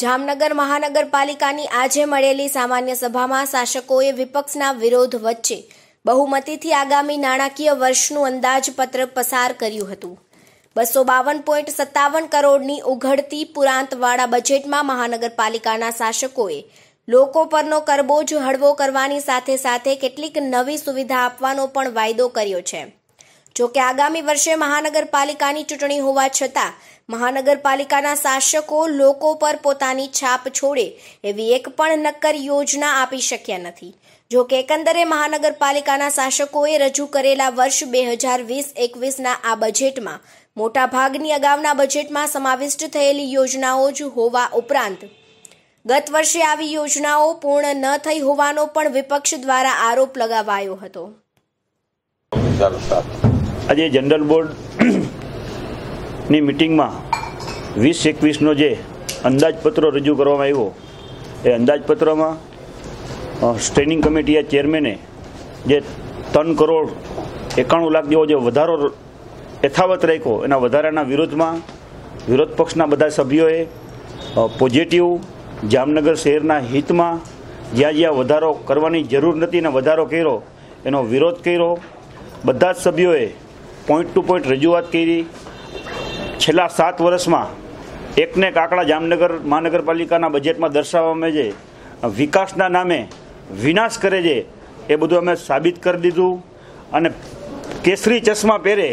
જામનગર મહાનગરપાલિકાની આજે મળેલી સામાન્ય સભામાં શાસકોએ વિપક્ષના વિરોધ વચ્ચે બહુમતીથી આગામી નાણાકીય વર્ષનું અંદાજપત્ર પસાર કર્યું હતું બસો બાવન પોઈન્ટ સત્તાવન કરોડની ઉઘડતી પુરાંતવાળા બજેટમાં મહાનગરપાલિકાના શાસકોએ લોકો પરનો કરબોજ હળવો કરવાની સાથે સાથે કેટલીક નવી સુવિધા આપવાનો પણ વાયદો કર્યો છે જોકે આગામી વર્ષે મહાનગરપાલિકાની ચૂંટણી હોવા છતાં મહાનગરપાલિકાના શાસકો લોકો પર પોતાની છાપ છોડે એવી એક પણ નક્કર યોજના આપી શક્યા નથી જો કે એકંદરે મહાનગરપાલિકાના શાસકોએ રજૂ કરેલા વર્ષ બે હજાર વીસ એકવીસના આ બજેટમાં મોટાભાગની અગાઉના બજેટમાં સમાવિષ્ટ થયેલી યોજનાઓ જ હોવા ઉપરાંત ગત વર્ષે આવી યોજનાઓ પૂર્ણ ન થઈ હોવાનો પણ વિપક્ષ દ્વારા આરોપ લગાવાયો હતો આજે જનરલ બોર્ડની મિટિંગમાં વીસ એકવીસનો જે અંદાજપત્ર રજૂ કરવામાં આવ્યો એ અંદાજપત્રમાં સ્ટેન્ડિંગ કમિટીએ ચેરમેને જે ત્રણ કરોડ એકાણું લાખ જેવો જે વધારો યથાવત રાખ્યો એના વધારાના વિરોધમાં વિરોધ પક્ષના બધા સભ્યોએ પોઝિટિવ જામનગર શહેરના હિતમાં જ્યાં જ્યાં વધારો કરવાની જરૂર નથી અને વધારો કર્યો એનો વિરોધ કર્યો બધા જ સભ્યોએ પોઈન્ટ ટુ પોઈન્ટ રજૂઆત કરી છેલ્લા સાત વર્ષમાં એકને એક આંકડા જામનગર મહાનગરપાલિકાના બજેટમાં દર્શાવવામાં જે વિકાસના નામે વિનાશ કરે છે એ બધું અમે સાબિત કરી દીધું અને કેસરી ચશ્મા પહેરે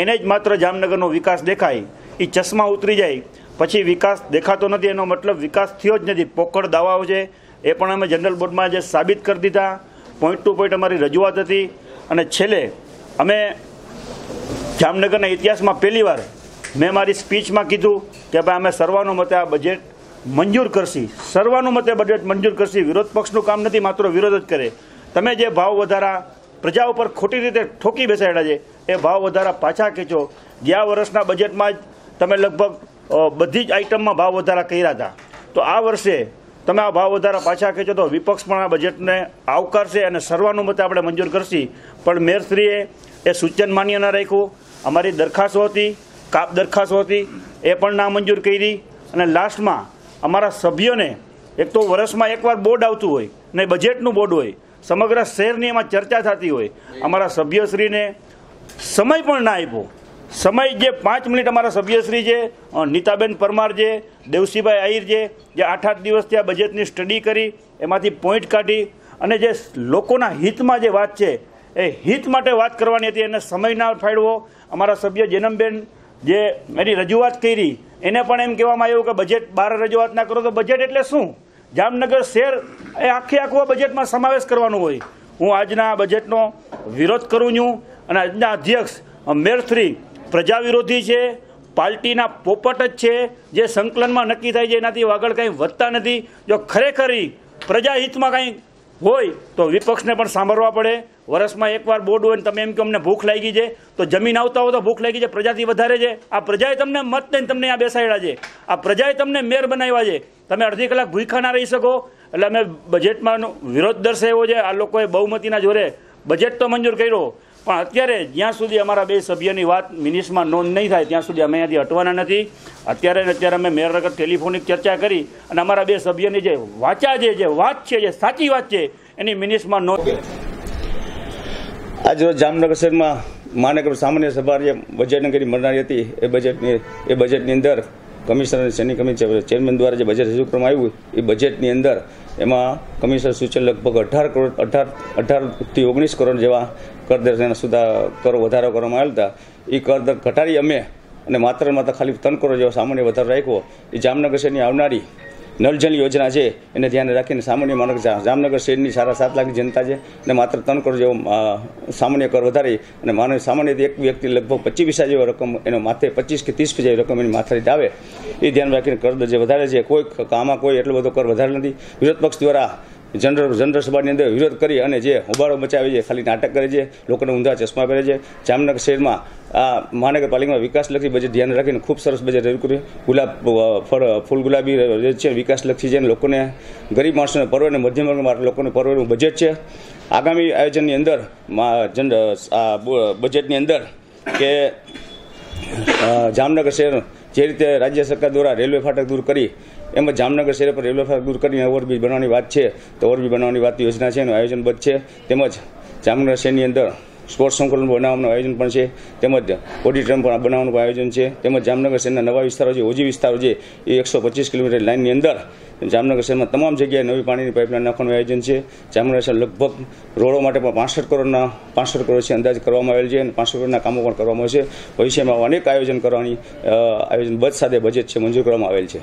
એને જ માત્ર જામનગરનો વિકાસ દેખાય એ ચશ્મા ઉતરી જાય પછી વિકાસ દેખાતો નથી એનો મતલબ વિકાસ થયો જ નથી પોકળ દાવાઓ છે એ પણ અમે જનરલ બોર્ડમાં જે સાબિત કરી દીધા પોઈન્ટ ટુ પોઈન્ટ અમારી રજૂઆત હતી અને છેલ્લે અમે જામનગરના ઇતિહાસમાં પહેલી વાર મેં મારી સ્પીચમાં કીધું કે ભાઈ અમે સર્વાનુમતે આ બજેટ મંજૂર કરશી સર્વાનુમતે બજેટ મંજૂર કરશી વિરોધ પક્ષનું કામ નથી માત્ર વિરોધ જ કરે તમે જે ભાવ વધારા પ્રજા ઉપર ખોટી રીતે ઠોકી બેસાડ્યા છે એ ભાવ વધારા પાછા ખેંચો ગયા વર્ષના બજેટમાં જ તમે લગભગ બધી જ આઇટમમાં ભાવ વધારા કર્યા હતા તો આ વર્ષે તમે આ ભાવ વધારા પાછા ખેંચો તો વિપક્ષ પણ આ બજેટને આવકારશે અને સર્વાનુમતે આપણે મંજૂર કરશી પણ મેયરશ્રીએ એ સૂચન માન્ય ન રાખ્યું અમારી દરખાસ્તો હતી કાપ દરખાસ્તો હતી એ પણ નામંજૂર કરી અને લાસ્ટમાં અમારા સભ્યોને એક તો વર્ષમાં એકવાર બોર્ડ આવતું હોય ને બજેટનું બોર્ડ હોય સમગ્ર શહેરની એમાં ચર્ચા થતી હોય અમારા સભ્યશ્રીને સમય પણ ના આપ્યો સમય જે પાંચ મિનિટ અમારા સભ્યશ્રી છે નીતાબેન પરમાર જે દેવસીભાઈ આહિર જે જે આઠ આઠ દિવસ ત્યાં બજેટની સ્ટડી કરી એમાંથી પોઈન્ટ કાઢી અને જે લોકોના હિતમાં જે વાત છે એ હિત માટે વાત કરવાની હતી એને સમય ના ફાળવો અમારા સભ્ય જેનમબેન જે એની રજૂઆત કરી એને પણ એમ કહેવામાં આવ્યું કે બજેટ બહાર રજૂઆત ના કરો તો બજેટ એટલે શું જામનગર શહેર એ આખે આખું બજેટમાં સમાવેશ કરવાનો હોય હું આજના બજેટનો વિરોધ કરું છું અને આજના અધ્યક્ષ મેરશ્રી પ્રજા વિરોધી છે પાર્ટીના પોપટ જ છે જે સંકલનમાં નક્કી થાય છે એનાથી આગળ કંઈ વધતા નથી જો ખરેખર પ્રજાહિતમાં કંઈ હોય તો વિપક્ષને પણ સાંભળવા પડે વર્ષમાં એકવાર બોર્ડ હોય ને તમે એમ કે અમને ભૂખ લાગી છે તો જમીન આવતા હો તો ભૂખ લાગી છે પ્રજાતિ વધારે છે આ પ્રજાએ તમને મત દઈને તમને આ બેસાડ્યા છે આ પ્રજાએ તમને મેર બનાવ્યા છે તમે અડધી કલાક ભૂખા ના રહી શકો એટલે અમે બજેટમાં વિરોધ દર્શાવ્યો છે આ લોકોએ બહુમતીના જોરે બજેટ તો મંજૂર કર્યો પણ અત્યારે જ્યાં સુધી અમારા બે સભ્યની વાત મિનિસમાં નોંધ નહીં થાય ત્યાં સુધી અમે અહીંયાથી હટવાના નથી અત્યારે અત્યારે અમે મેયર વગર ટેલિફોનિક ચર્ચા કરી અને અમારા બે સભ્યની જે વાચા છે જે વાત છે જે સાચી વાત છે એની મિનિસમાં નોંધ આજરોજ જામનગર શહેરમાં મહાનગર સામાન્ય સભા જે બજેટને કરી મળનારી હતી એ બજેટની એ બજેટની અંદર કમિશનર સેની કમિશન ચેરમેન દ્વારા જે બજેટ રજૂ કરવામાં આવ્યું એ બજેટની અંદર એમાં કમિશનર સૂચન લગભગ અઢાર કરોડ અઢાર અઢારથી ઓગણીસ કરોડ જેવા કરદર સુધા કરો વધારો કરવામાં આવ્યા હતા એ કરદર ઘટાડી અમે અને માત્ર માત્ર ખાલી ત્રણ કરોડ જેવા સામાન્ય વધારો રાખ્યો એ જામનગર શહેરની આવનારી નલજલ યોજના છે એને ધ્યાને રાખીને સામાન્ય માનક જામનગર શહેરની સારા સાત લાખ જનતા છે અને માત્ર ત્રણ કરોડ જેવો સામાન્ય કર વધારી અને માનવ સામાન્ય એક વ્યક્તિ લગભગ પચીસ જેવો રકમ એનો માથે પચીસ કે ત્રીસ જેવી રકમ એની માથે આવે એ ધ્યાન રાખીને કર જે વધારે છે કોઈ આમાં કોઈ એટલો બધો કર વધારે નથી વિરોધ પક્ષ દ્વારા જનરલ જનરલ સભાની અંદર વિરોધ કરી અને જે હોબાળો મચાવે છે ખાલી નાટક કરે છે લોકોને ઊંધા ચશ્મા પહેરે છે જામનગર શહેરમાં આ મહાનગરપાલિકામાં વિકાસલક્ષી બજેટ ધ્યાન રાખીને ખૂબ સરસ બજેટ રજૂ કર્યું ગુલાબ ફળ ફૂલ ગુલાબી છે વિકાસલક્ષી છે લોકોને ગરીબ માણસોને પરવે અને મધ્યમ વર્ગ માટે લોકોને પરવેનું બજેટ છે આગામી આયોજનની અંદર જન બજેટની અંદર કે જામનગર શહેર જે રીતે રાજ્ય સરકાર દ્વારા રેલવે ફાટક દૂર કરી એમ જામનગર શહેર પર રેલવે ફાટક દૂર કરીને ઓવરબ્રિજ બનાવવાની વાત છે તો ઓવરબ્રિજ બનાવવાની વાત યોજના છે એનું આયોજનબદ્ધ છે તેમજ જામનગર શહેરની અંદર સ્પોર્ટ્સ સંકુલન બનાવવાનું આયોજન પણ છે તેમજ ઓડિટોરિયમ પણ બનાવવાનું આયોજન છે તેમજ જામનગર શહેરના નવા વિસ્તારો જે ઓજી વિસ્તારો છે એ એકસો પચીસ કિલોમીટર લાઇનની અંદર જામનગર શહેરમાં તમામ જગ્યાએ નવી પાણીની પાઇપલાઇન નાખવાનું આયોજન છે જામનગર શહેર લગભગ રોડો માટે પણ પાસઠ કરોડના પાસઠ કરોડ છે અંદાજ કરવામાં આવેલ છે અને પાસઠ કરોડના કામો પણ કરવામાં આવશે ભવિષ્યમાં અનેક આયોજન કરવાની આયોજન બધ સાથે બજેટ છે મંજૂર કરવામાં આવેલ છે